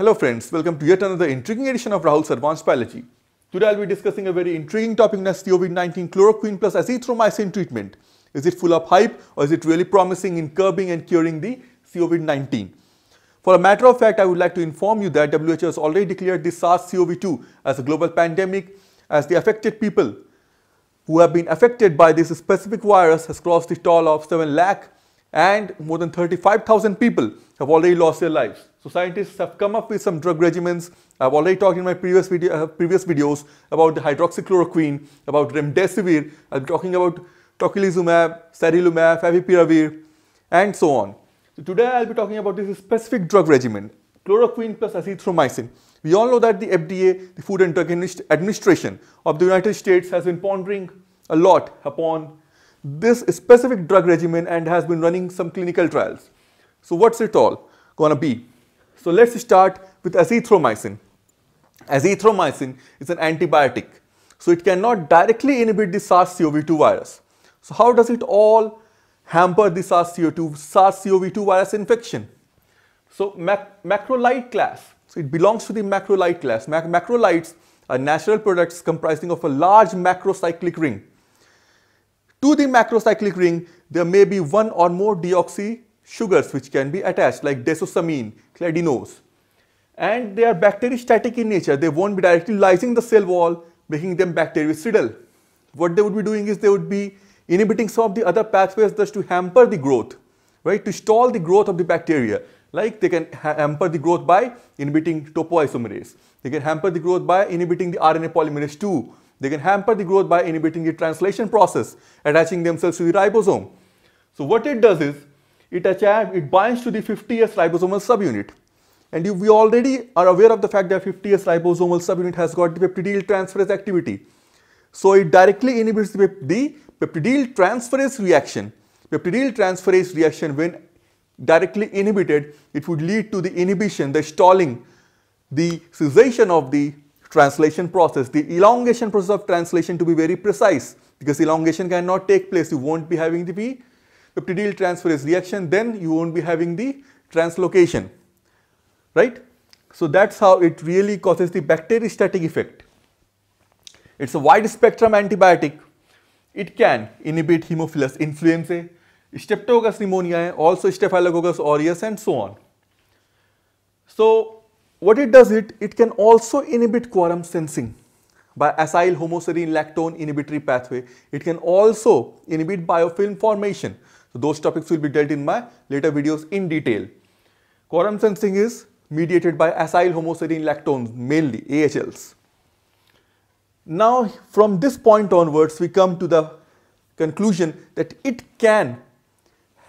Hello friends, welcome to yet another intriguing edition of Rahul's Advanced Biology. Today I'll be discussing a very intriguing topic as COVID-19 chloroquine plus azithromycin treatment. Is it full of hype or is it really promising in curbing and curing the COVID-19? For a matter of fact, I would like to inform you that WHO has already declared the SARS-CoV-2 as a global pandemic as the affected people who have been affected by this specific virus has crossed the toll of 7 lakh and more than 35,000 people have already lost their lives. So scientists have come up with some drug regimens. I've already talked in my previous, video, uh, previous videos about the hydroxychloroquine, about remdesivir. I'm talking about tocilizumab, sarilumab, favipiravir, and so on. So today I'll be talking about this specific drug regimen, chloroquine plus azithromycin. We all know that the FDA, the Food and Drug Administration of the United States has been pondering a lot upon this specific drug regimen and has been running some clinical trials. So what's it all gonna be? So let's start with azithromycin. Azithromycin is an antibiotic. So it cannot directly inhibit the SARS-CoV-2 virus. So how does it all hamper the SARS-CoV-2 SARS virus infection? So mac macrolide class, so it belongs to the macrolide class. Mac macrolides are natural products comprising of a large macrocyclic ring. To the macrocyclic ring, there may be one or more deoxy sugars which can be attached like desosamine, cladinose. And they are bacteriostatic in nature. They won't be directly lysing the cell wall, making them bactericidal. What they would be doing is they would be inhibiting some of the other pathways thus to hamper the growth, right? To stall the growth of the bacteria. Like they can hamper the growth by inhibiting topoisomerase. They can hamper the growth by inhibiting the RNA polymerase too. They can hamper the growth by inhibiting the translation process, attaching themselves to the ribosome. So what it does is, it, attach, it binds to the 50S ribosomal subunit. And you, we already are aware of the fact that 50S ribosomal subunit has got the peptidyl transferase activity. So it directly inhibits the, the peptidyl transferase reaction. Peptidyl transferase reaction when directly inhibited, it would lead to the inhibition, the stalling, the cessation of the translation process, the elongation process of translation to be very precise because elongation cannot take place. You won't be having the P peptidyl transferase reaction, then you won't be having the translocation, right? So that's how it really causes the bacteriostatic effect. It's a wide spectrum antibiotic. It can inhibit Haemophilus influenzae, Streptococcus pneumoniae, also Staphylococcus aureus and so on. So what it does it, it can also inhibit quorum sensing by acyl homoserine lactone inhibitory pathway. It can also inhibit biofilm formation. So those topics will be dealt in my later videos in detail. Quorum sensing is mediated by acyl homoserine lactones, mainly AHLs. Now from this point onwards, we come to the conclusion that it can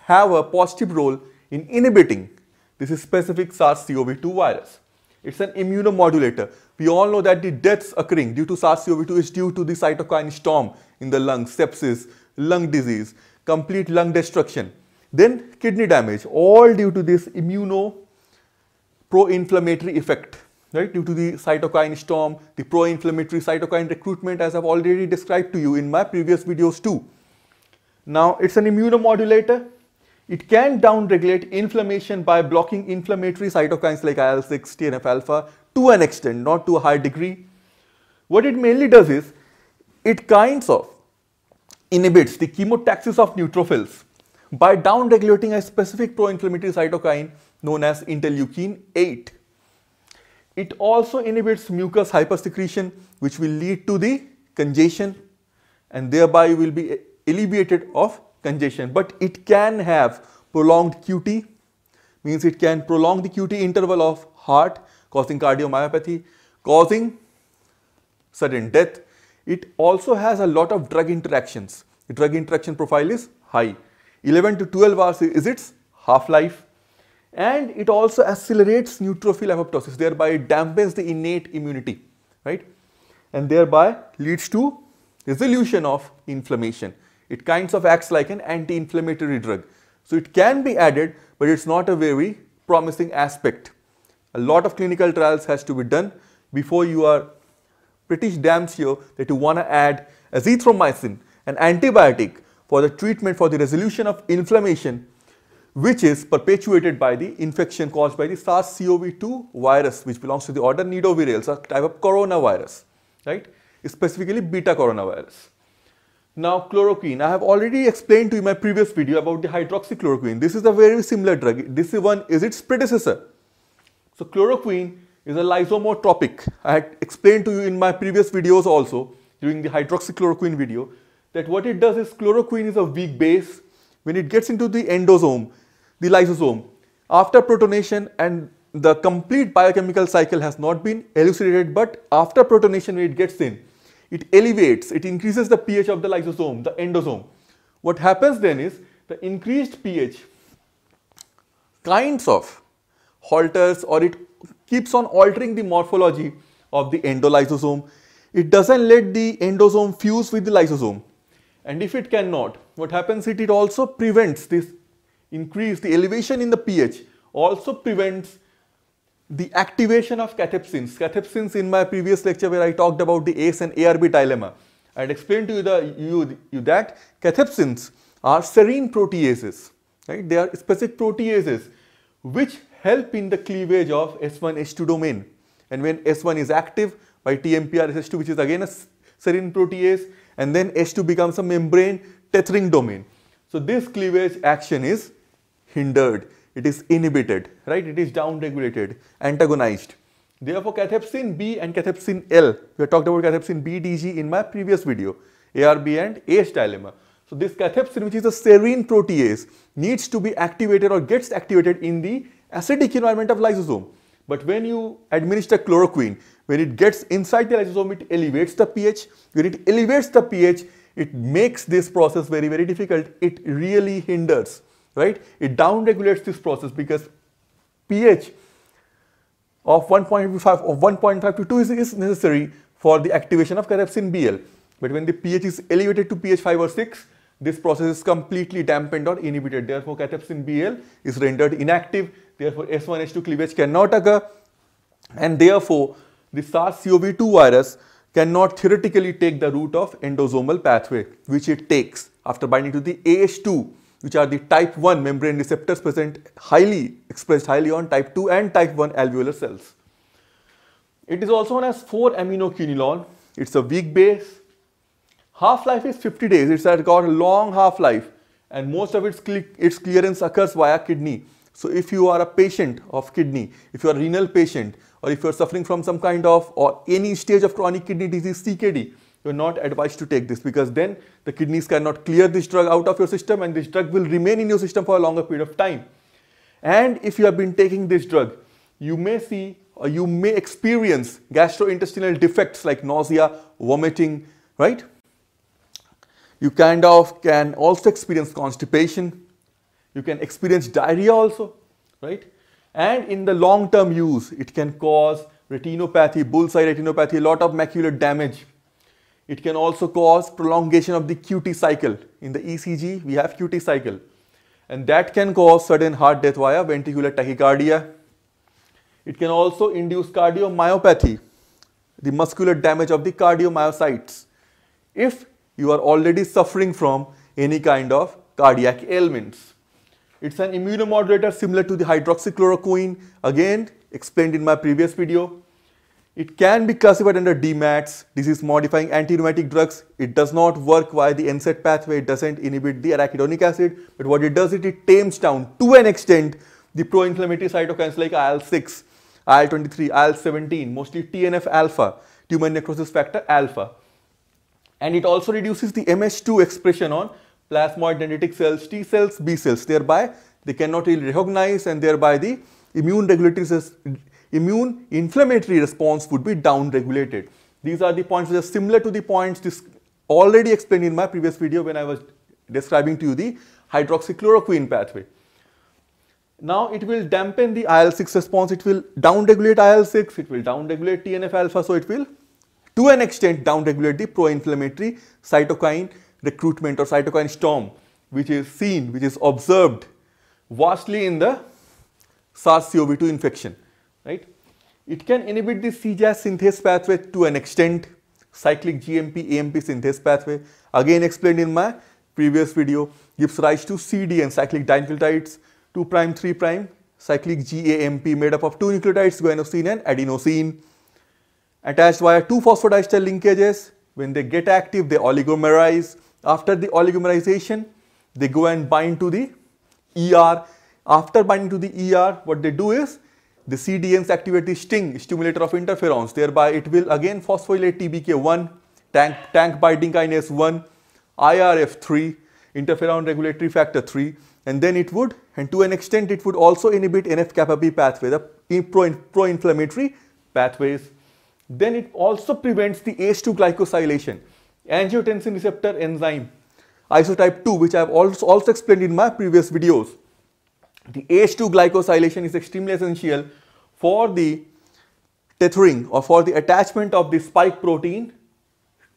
have a positive role in inhibiting this specific SARS-CoV-2 virus. It's an immunomodulator. We all know that the deaths occurring due to SARS-CoV-2 is due to the cytokine storm in the lung, sepsis, lung disease, complete lung destruction. Then kidney damage, all due to this immuno pro-inflammatory effect, right? Due to the cytokine storm, the pro-inflammatory cytokine recruitment as I've already described to you in my previous videos too. Now, it's an immunomodulator it can downregulate inflammation by blocking inflammatory cytokines like IL-6, TNF-alpha to an extent, not to a high degree. What it mainly does is, it kinds of inhibits the chemotaxis of neutrophils by downregulating a specific pro-inflammatory cytokine known as interleukin 8. It also inhibits mucus hypersecretion which will lead to the congestion and thereby will be alleviated of congestion, but it can have prolonged QT, means it can prolong the QT interval of heart, causing cardiomyopathy, causing sudden death. It also has a lot of drug interactions. The drug interaction profile is high. 11 to 12 hours is its half-life and it also accelerates neutrophil apoptosis thereby dampens the innate immunity right and thereby leads to resolution of inflammation it kinds of acts like an anti-inflammatory drug. So it can be added, but it's not a very promising aspect. A lot of clinical trials has to be done before you are pretty damn sure that you want to add azithromycin, an antibiotic for the treatment for the resolution of inflammation which is perpetuated by the infection caused by the SARS-CoV-2 virus which belongs to the order nidovirales, a type of coronavirus, right? Specifically beta coronavirus. Now chloroquine, I have already explained to you in my previous video about the hydroxychloroquine. This is a very similar drug. This one is its predecessor. So chloroquine is a lysomotropic. I had explained to you in my previous videos also during the hydroxychloroquine video that what it does is chloroquine is a weak base. When it gets into the endosome, the lysosome, after protonation and the complete biochemical cycle has not been elucidated but after protonation when it gets in, it elevates, it increases the pH of the lysosome, the endosome. What happens then is the increased pH kinds of halters or it keeps on altering the morphology of the endolysosome. It doesn't let the endosome fuse with the lysosome. And if it cannot, what happens is it also prevents this increase, the elevation in the pH also prevents the activation of cathepsins. Cathepsins in my previous lecture where I talked about the ACE and ARB dilemma. I had explained to you, the, you, you that cathepsins are serine proteases. Right? They are specific proteases which help in the cleavage of S1H2 domain. And when S1 is active by TMPRSH2 which is again a serine protease and then H2 becomes a membrane tethering domain. So this cleavage action is hindered it is inhibited, right? It is downregulated, antagonized. Therefore, cathepsin B and cathepsin L, we have talked about cathepsin BDG in my previous video, ARB and H dilemma. So this cathepsin, which is a serine protease, needs to be activated or gets activated in the acidic environment of lysosome. But when you administer chloroquine, when it gets inside the lysosome, it elevates the pH. When it elevates the pH, it makes this process very, very difficult. It really hinders right? It downregulates this process because pH of 1.5 of 1.5 to 2 is, is, necessary for the activation of cathepsin BL. But when the pH is elevated to pH 5 or 6, this process is completely dampened or inhibited. Therefore, catepsin BL is rendered inactive. Therefore, S1H2 cleavage cannot occur. And therefore, the SARS-CoV-2 virus cannot theoretically take the route of endosomal pathway, which it takes after binding to the AH2 which are the type 1 membrane receptors present highly expressed highly on type 2 and type 1 alveolar cells. It is also known as 4-aminoquinolone. It's a weak base. Half-life is 50 days. It's got a long half-life and most of its, its clearance occurs via kidney. So if you are a patient of kidney, if you are a renal patient or if you are suffering from some kind of or any stage of chronic kidney disease CKD, you're not advised to take this because then the kidneys cannot clear this drug out of your system and this drug will remain in your system for a longer period of time. And if you have been taking this drug, you may see or you may experience gastrointestinal defects like nausea, vomiting, right? You kind of can also experience constipation. You can experience diarrhea also, right? And in the long-term use, it can cause retinopathy, bullseye retinopathy, a lot of macular damage it can also cause prolongation of the QT cycle. In the ECG, we have QT cycle. And that can cause sudden heart death via ventricular tachycardia. It can also induce cardiomyopathy, the muscular damage of the cardiomyocytes, if you are already suffering from any kind of cardiac ailments. It's an immunomodulator similar to the hydroxychloroquine, again explained in my previous video. It can be classified under DMATs, disease modifying anti-rheumatic drugs. It does not work via the NSAID pathway, it doesn't inhibit the arachidonic acid, but what it does is it tames down to an extent the pro inflammatory cytokines like IL 6, IL 23, IL 17, mostly TNF alpha, tumor necrosis factor alpha. And it also reduces the MH2 expression on plasmoid dendritic cells, T cells, B cells. Thereby, they cannot really recognize and thereby the immune regulatory immune inflammatory response would be downregulated. These are the points which are similar to the points already explained in my previous video when I was describing to you the hydroxychloroquine pathway. Now it will dampen the IL-6 response, it will downregulate IL-6, it will downregulate TNF-alpha, so it will to an extent downregulate the pro-inflammatory cytokine recruitment or cytokine storm which is seen, which is observed vastly in the SARS-CoV-2 infection right? It can inhibit the CJAS synthase pathway to an extent, cyclic GMP, AMP synthase pathway, again explained in my previous video, gives rise to CD and cyclic dinucleotides, 2 prime, 3 prime, cyclic GAMP made up of two nucleotides, guanosine and adenosine, attached via two phosphodiester linkages. When they get active, they oligomerize. After the oligomerization, they go and bind to the ER. After binding to the ER, what they do is the CDMs activate the STING, stimulator of interferons. Thereby, it will again phosphorylate TBK1, tank, tank binding kinase 1, IRF3, interferon regulatory factor 3, and then it would, and to an extent, it would also inhibit NF-kappa B pathway, the pro-inflammatory pathways. Then it also prevents the h 2 glycosylation, angiotensin receptor enzyme, isotype 2, which I have also, also explained in my previous videos the H2 glycosylation is extremely essential for the tethering or for the attachment of the spike protein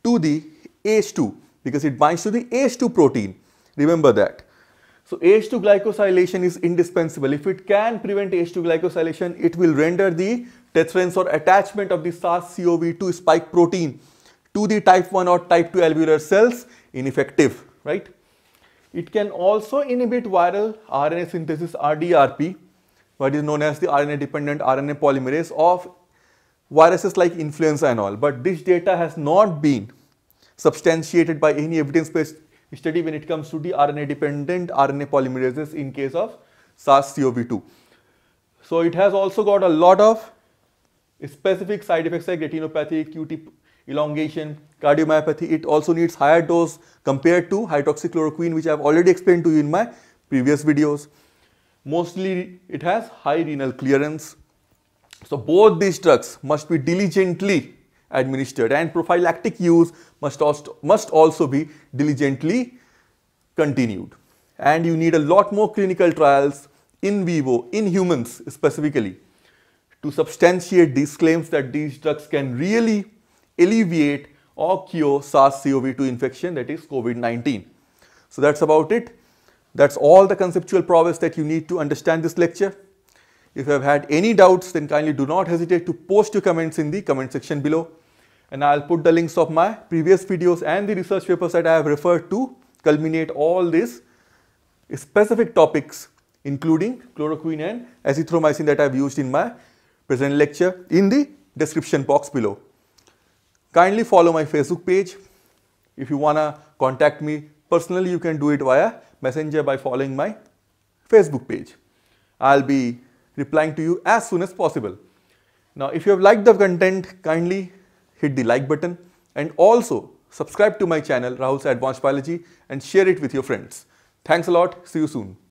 to the H2 because it binds to the H2 protein. Remember that. So H2 glycosylation is indispensable. If it can prevent H2 glycosylation, it will render the tetherance or attachment of the SARS-CoV-2 spike protein to the type 1 or type 2 alveolar cells ineffective, right? It can also inhibit viral RNA synthesis RDRP, what is known as the RNA dependent RNA polymerase of viruses like influenza and all. But this data has not been substantiated by any evidence-based study when it comes to the RNA dependent RNA polymerases in case of SARS-CoV-2. So it has also got a lot of specific side effects like retinopathy, QT elongation, cardiomyopathy. It also needs higher dose compared to hydroxychloroquine which I have already explained to you in my previous videos. Mostly it has high renal clearance. So both these drugs must be diligently administered and prophylactic use must also, must also be diligently continued. And you need a lot more clinical trials in vivo, in humans specifically, to substantiate these claims that these drugs can really alleviate or cure SARS-CoV-2 infection that is COVID-19. So that's about it. That's all the conceptual prowess that you need to understand this lecture. If you have had any doubts then kindly do not hesitate to post your comments in the comment section below and I'll put the links of my previous videos and the research papers that I have referred to culminate all these specific topics including chloroquine and azithromycin that I've used in my present lecture in the description box below. Kindly follow my Facebook page. If you wanna contact me personally, you can do it via Messenger by following my Facebook page. I'll be replying to you as soon as possible. Now, if you have liked the content, kindly hit the like button and also subscribe to my channel Rahul's Advanced Biology and share it with your friends. Thanks a lot. See you soon.